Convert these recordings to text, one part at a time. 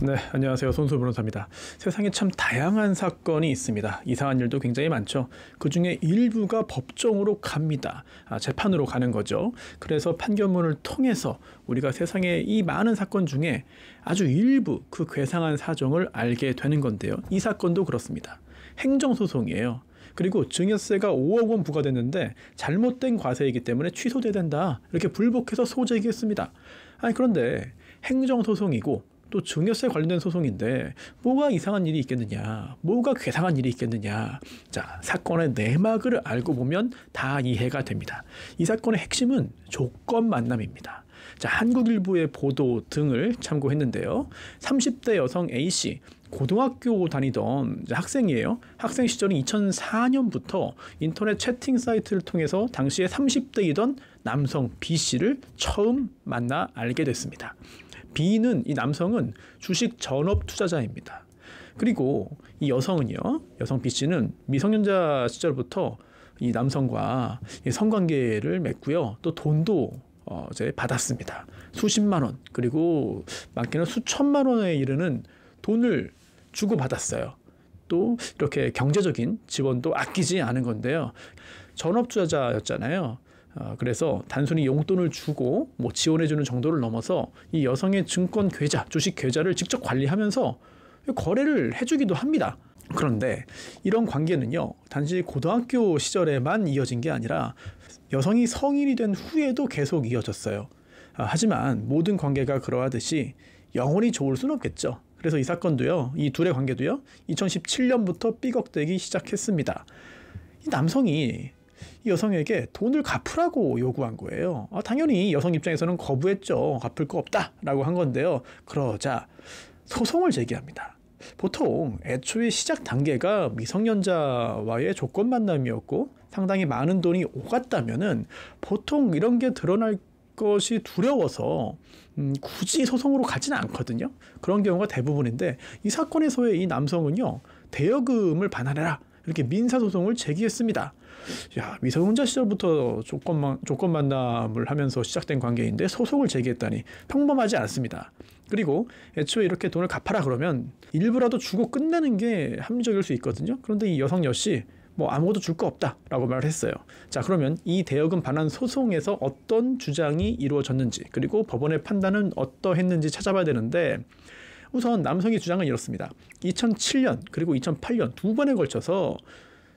네, 안녕하세요. 손수 변호사입니다. 세상에 참 다양한 사건이 있습니다. 이상한 일도 굉장히 많죠. 그 중에 일부가 법정으로 갑니다. 아, 재판으로 가는 거죠. 그래서 판결문을 통해서 우리가 세상에 이 많은 사건 중에 아주 일부 그 괴상한 사정을 알게 되는 건데요. 이 사건도 그렇습니다. 행정소송이에요. 그리고 증여세가 5억 원 부과됐는데 잘못된 과세이기 때문에 취소돼야 된다. 이렇게 불복해서 소재기했습니다. 아니, 그런데 행정소송이고 또 증여세 관련된 소송인데 뭐가 이상한 일이 있겠느냐, 뭐가 괴상한 일이 있겠느냐. 자, 사건의 내막을 알고 보면 다 이해가 됩니다. 이 사건의 핵심은 조건 만남입니다. 자, 한국일보의 보도 등을 참고했는데요. 30대 여성 A씨, 고등학교 다니던 학생이에요. 학생 시절인 2004년부터 인터넷 채팅 사이트를 통해서 당시에 30대이던 남성 B씨를 처음 만나 알게 됐습니다. B는 이 남성은 주식 전업 투자자입니다. 그리고 이 여성은요, 여성 B 씨는 미성년자 시절부터 이 남성과 성관계를 맺고요, 또 돈도 어, 제 받았습니다. 수십만 원 그리고 많게는 수천만 원에 이르는 돈을 주고 받았어요. 또 이렇게 경제적인 지원도 아끼지 않은 건데요. 전업 투자자였잖아요. 아, 그래서 단순히 용돈을 주고 뭐 지원해주는 정도를 넘어서 이 여성의 증권 계좌, 주식 계좌를 직접 관리하면서 거래를 해주기도 합니다. 그런데 이런 관계는요, 단지 고등학교 시절에만 이어진 게 아니라 여성이 성인이 된 후에도 계속 이어졌어요. 아, 하지만 모든 관계가 그러하듯이 영원히 좋을 순 없겠죠. 그래서 이 사건도요, 이 둘의 관계도요, 2017년부터 삐걱대기 시작했습니다. 이 남성이 이 여성에게 돈을 갚으라고 요구한 거예요. 아, 당연히 여성 입장에서는 거부했죠. 갚을 거 없다라고 한 건데요. 그러자 소송을 제기합니다. 보통 애초에 시작 단계가 미성년자와의 조건 만남이었고 상당히 많은 돈이 오갔다면은 보통 이런 게 드러날 것이 두려워서 음, 굳이 소송으로 가지는 않거든요. 그런 경우가 대부분인데 이 사건에서의 이 남성은요 대여금을 반환해라 이렇게 민사소송을 제기했습니다. 야, 미성년자 시절부터 조건만, 조건 만남을 하면서 시작된 관계인데 소송을 제기했다니 평범하지 않습니다. 그리고 애초에 이렇게 돈을 갚아라 그러면 일부라도 주고 끝내는 게 합리적일 수 있거든요. 그런데 이 여성 역시 뭐 아무것도 줄 거 없다라고 말을 했어요. 자 그러면 이 대여금 반환 소송에서 어떤 주장이 이루어졌는지 그리고 법원의 판단은 어떠했는지 찾아봐야 되는데 우선 남성의 주장은 이렇습니다. 2007년 그리고 2008년 두 번에 걸쳐서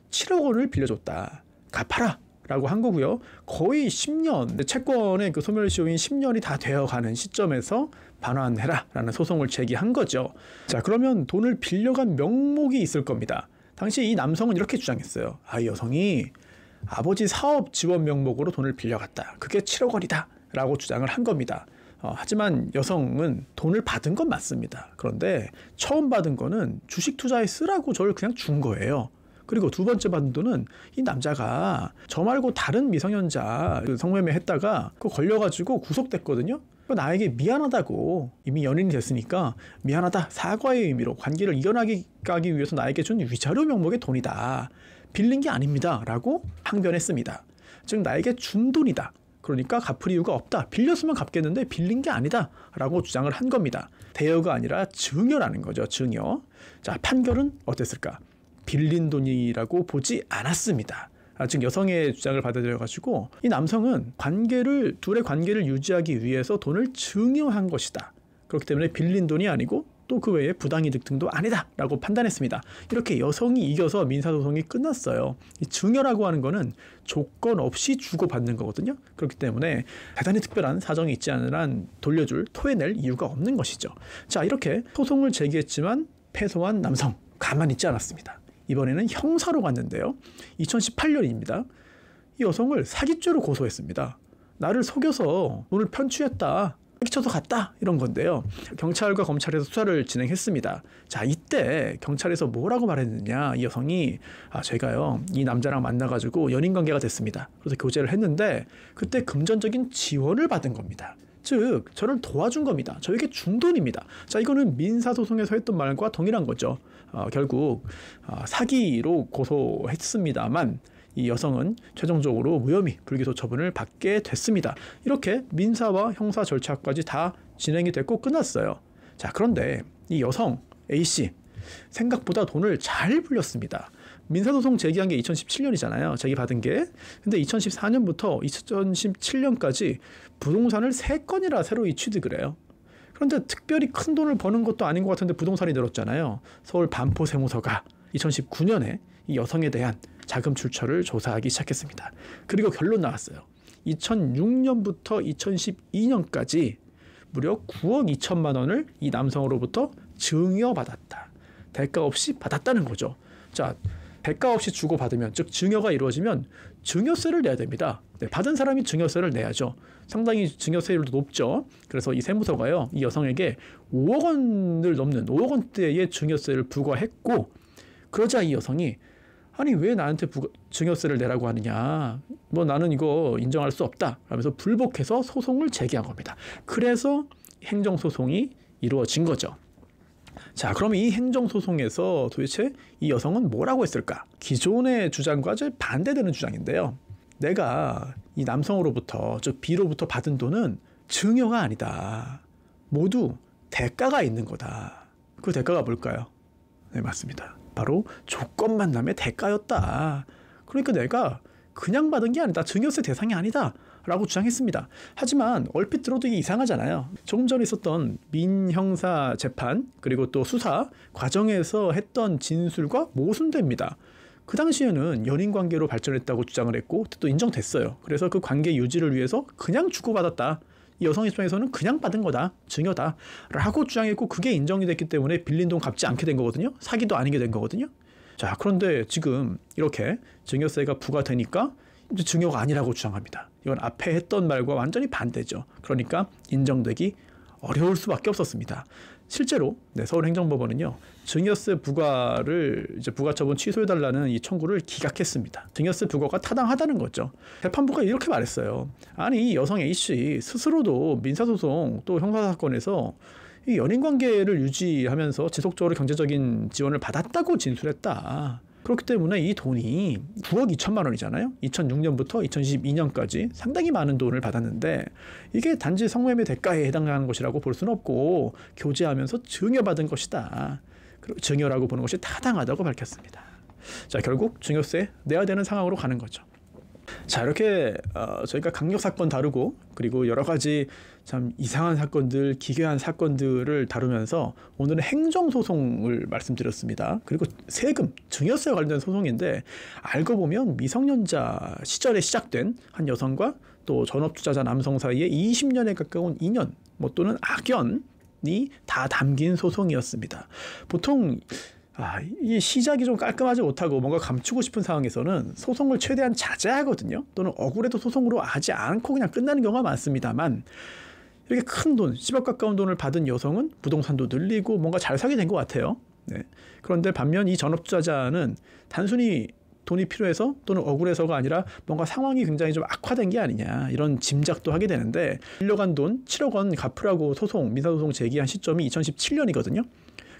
7억 원을 빌려줬다. 갚아라. 라고 한 거고요. 거의 10년, 채권의 그 소멸시효인 10년이 다 되어가는 시점에서 반환해라 라는 소송을 제기한 거죠. 자, 그러면 돈을 빌려간 명목이 있을 겁니다. 당시 이 남성은 이렇게 주장했어요. 아, 이 여성이 아버지 사업 지원 명목으로 돈을 빌려갔다. 그게 7억 원이다. 라고 주장을 한 겁니다. 어, 하지만 여성은 돈을 받은 건 맞습니다. 그런데 처음 받은 거는 주식 투자에 쓰라고 저를 그냥 준 거예요. 그리고 두 번째 받은 돈은 이 남자가 저 말고 다른 미성년자 그 성매매 했다가 그거 걸려가지고 구속됐거든요. 나에게 미안하다고 이미 연인이 됐으니까 미안하다 사과의 의미로 관계를 이어나가기 위해서 나에게 준 위자료 명목의 돈이다 빌린 게 아닙니다라고 항변했습니다. 즉 나에게 준 돈이다. 그러니까 갚을 이유가 없다. 빌렸으면 갚겠는데 빌린 게 아니다. 라고 주장을 한 겁니다. 대여가 아니라 증여라는 거죠. 증여. 자, 판결은 어땠을까? 빌린 돈이라고 보지 않았습니다. 아, 즉 여성의 주장을 받아들여가지고 이 남성은 관계를 둘의 관계를 유지하기 위해서 돈을 증여한 것이다. 그렇기 때문에 빌린 돈이 아니고 또그 외에 부당이득 등도 아니다라고 판단했습니다. 이렇게 여성이 이겨서 민사소송이 끝났어요. 증여라고 하는 거는 조건 없이 주고받는 거거든요. 그렇기 때문에 대단히 특별한 사정이 있지 않으란 돌려줄, 토해낼 이유가 없는 것이죠. 자, 이렇게 소송을 제기했지만 패소한 남성 가만히 있지 않았습니다. 이번에는 형사로 갔는데요. 2018년입니다. 이 여성을 사기죄로 고소했습니다. 나를 속여서 돈을 편취했다. 쳐도 갔다 이런 건데요. 경찰과 검찰에서 수사를 진행했습니다. 자 이때 경찰에서 뭐라고 말했느냐 이 여성이 아 제가요 이 남자랑 만나가지고 연인 관계가 됐습니다. 그래서 교제를 했는데 그때 금전적인 지원을 받은 겁니다. 즉 저를 도와준 겁니다. 저에게 준 돈입니다. 자 이거는 민사소송에서 했던 말과 동일한 거죠. 어, 결국 어, 사기로 고소했습니다만 이 여성은 최종적으로 무혐의 불기소 처분을 받게 됐습니다. 이렇게 민사와 형사 절차까지 다 진행이 됐고 끝났어요. 자, 그런데 이 여성 A씨 생각보다 돈을 잘 불렸습니다. 민사소송 제기한 게 2017년이잖아요. 제기받은 게. 근데 2014년부터 2017년까지 부동산을 3건이라 새로 이 취득을 해요. 그런데 특별히 큰 돈을 버는 것도 아닌 것 같은데 부동산이 늘었잖아요. 서울 반포 세무서가. 2019년에 이 여성에 대한 자금 출처를 조사하기 시작했습니다. 그리고 결론 나왔어요. 2006년부터 2012년까지 무려 9억 2천만 원을 이 남성으로부터 증여받았다. 대가 없이 받았다는 거죠. 자, 대가 없이 주고받으면, 즉 증여가 이루어지면 증여세를 내야 됩니다. 네, 받은 사람이 증여세를 내야죠. 상당히 증여세율도 높죠. 그래서 이 세무서가요, 이 여성에게 5억 원을 넘는 5억 원대의 증여세를 부과했고 그러자 이 여성이 아니 왜 나한테 부가, 증여세를 내라고 하느냐 뭐 나는 이거 인정할 수 없다 라면서 불복해서 소송을 제기한 겁니다. 그래서 행정소송이 이루어진 거죠. 자, 그럼 이 행정소송에서 도대체 이 여성은 뭐라고 했을까? 기존의 주장과 좀 반대되는 주장인데요. 내가 이 남성으로부터, 즉, 비로부터 받은 돈은 증여가 아니다. 모두 대가가 있는 거다. 그 대가가 뭘까요? 네, 맞습니다. 바로 조건 만남의 대가였다. 그러니까 내가 그냥 받은 게 아니다. 증여세 대상이 아니다. 라고 주장했습니다. 하지만 얼핏 들어도 이게 이상하잖아요. 조금 전에 있었던 민형사 재판 그리고 또 수사 과정에서 했던 진술과 모순됩니다. 그 당시에는 연인 관계로 발전했다고 주장을 했고 또 인정됐어요. 그래서 그 관계 유지를 위해서 그냥 주고받았다. 여성 입장에서는 그냥 받은 거다, 증여다라고 주장했고 그게 인정이 됐기 때문에 빌린 돈 갚지 않게 된 거거든요. 사기도 아니게 된 거거든요. 자, 그런데 지금 이렇게 증여세가 부과되니까 이제 증여가 아니라고 주장합니다. 이건 앞에 했던 말과 완전히 반대죠. 그러니까 인정되기 어려울 수밖에 없었습니다. 실제로 네, 서울행정법원은요 증여세 부과를 이제 부가처분 취소해달라는 이 청구를 기각했습니다. 증여세 부과가 타당하다는 거죠. 재판부가 이렇게 말했어요. 아니 여성 A 씨 스스로도 민사소송 또 형사사건에서 이 연인 관계를 유지하면서 지속적으로 경제적인 지원을 받았다고 진술했다. 그렇기 때문에 이 돈이 9억 2천만 원이잖아요. 2006년부터 2012년까지 상당히 많은 돈을 받았는데 이게 단지 성매매 대가에 해당하는 것이라고 볼 수는 없고 교제하면서 증여받은 것이다. 증여라고 보는 것이 타당하다고 밝혔습니다. 자 결국 증여세 내야 되는 상황으로 가는 거죠. 자 이렇게 어, 저희가 강력 사건 다루고 그리고 여러 가지 참 이상한 사건들, 기괴한 사건들을 다루면서 오늘은 행정소송을 말씀드렸습니다. 그리고 세금, 증여세 와 관련된 소송인데 알고 보면 미성년자 시절에 시작된 한 여성과 또 전업투자자 남성 사이에 20년에 가까운 인연, 뭐 또는 악연이 다 담긴 소송이었습니다. 보통 아, 이 시작이 좀 깔끔하지 못하고 뭔가 감추고 싶은 상황에서는 소송을 최대한 자제하거든요. 또는 억울해도 소송으로 하지 않고 그냥 끝나는 경우가 많습니다만 이렇게 큰 돈, 10억 가까운 돈을 받은 여성은 부동산도 늘리고 뭔가 잘 사게 된 것 같아요. 네. 그런데 반면 이 전업 투자자는 단순히 돈이 필요해서 또는 억울해서가 아니라 뭔가 상황이 굉장히 좀 악화된 게 아니냐 이런 짐작도 하게 되는데 빌려간 돈 7억 원 갚으라고 소송 민사소송 제기한 시점이 2017년이거든요.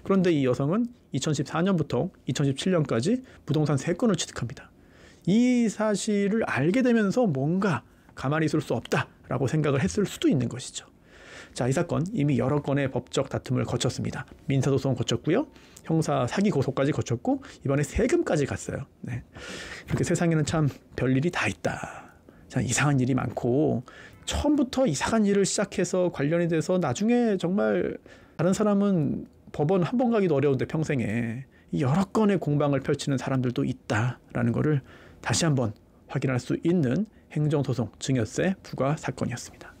그런데 이 여성은 2014년부터 2017년까지 부동산 3건을 취득합니다. 이 사실을 알게 되면서 뭔가 가만히 있을 수 없다라고 생각을 했을 수도 있는 것이죠. 자, 이 사건 이미 여러 건의 법적 다툼을 거쳤습니다. 민사소송 거쳤고요. 형사 사기 고소까지 거쳤고 이번에 세금까지 갔어요. 네. 이렇게 세상에는 참 별일이 다 있다. 참 이상한 일이 많고 처음부터 이상한 일을 시작해서 관련이 돼서 나중에 정말 다른 사람은 법원 한 번 가기도 어려운데 평생에 여러 건의 공방을 펼치는 사람들도 있다라는 거를 다시 한번 확인할 수 있는 행정소송 증여세 부과 사건이었습니다.